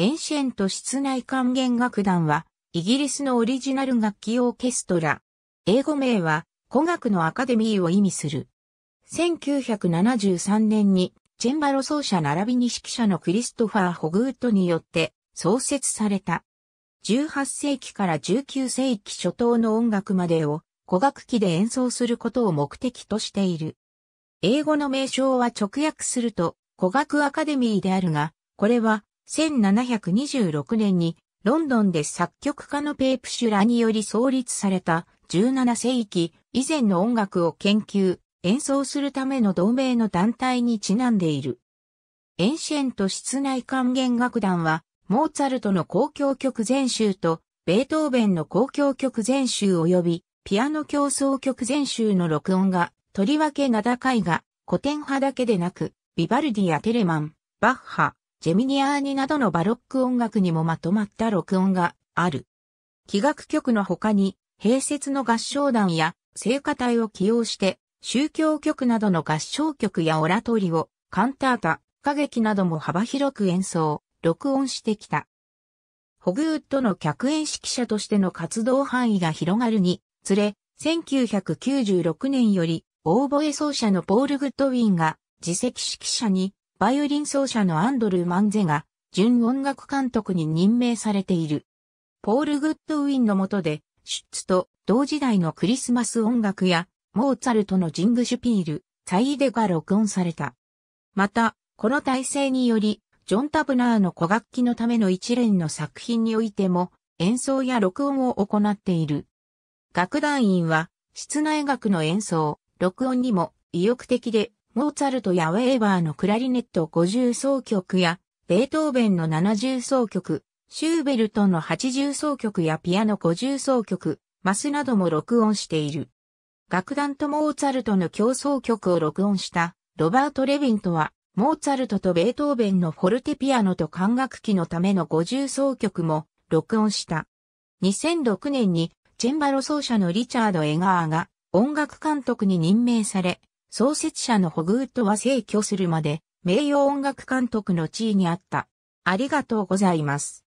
エンシェント室内管弦楽団は、イギリスのオリジナル楽器オーケストラ。英語名は、古楽のアカデミーを意味する。1973年に、チェンバロ奏者並びに指揮者のクリストファー・ホグウッドによって創設された。18世紀から19世紀初頭の音楽までを古楽器で演奏することを目的としている。英語の名称は直訳すると古楽アカデミーであるが、これは1726年にロンドンで作曲家のペープシュラにより創立された17世紀以前の音楽を研究、演奏するための同盟の団体にちなんでいる。エンシェント室内管弦楽団は、モーツァルトの交響曲全集と、ベートーベンの交響曲全集及び、ピアノ競争曲全集の録音が、とりわけ名高いが、古典派だけでなく、ビバルディやテレマン、バッハ、ジェミニアーニなどのバロック音楽にもまとまった録音がある。器楽曲の他に、併設の合唱団や聖歌隊を起用して、宗教曲などの合唱曲やオラトリオ、カンタータ、歌劇なども幅広く演奏、録音してきた。ホグウッドの客演指揮者としての活動範囲が広がるにつれ、1996年より、オーボエ奏者のポール・グッドウィンが、自責指揮者にバイオリン奏者のアンドルー・マンゼが、準音楽監督に任命されている。ポール・グッドウィンの下で、シュッツと同時代のクリスマス音楽や、モーツァルトのジングシュピール、サイデが録音された。また、この体制により、ジョン・タブナーの古楽器のための一連の作品においても、演奏や録音を行っている。楽団員は、室内楽の演奏、録音にも意欲的でモーツァルトやウェーバーのクラリネット50奏曲や、ベートーベンの70奏曲、シューベルトの80奏曲やピアノ50奏曲、マスなども録音している。楽団とモーツァルトの競争曲を録音したロバート・レヴィントは、モーツァルトとベートーベンのフォルテピアノと管楽器のための50奏曲も録音した。2006年にチェンバロ奏者のリチャード・エガーが音楽監督に任命され、創設者のホグウッドは逝去するまで名誉音楽監督の地位にあった。ありがとうございます。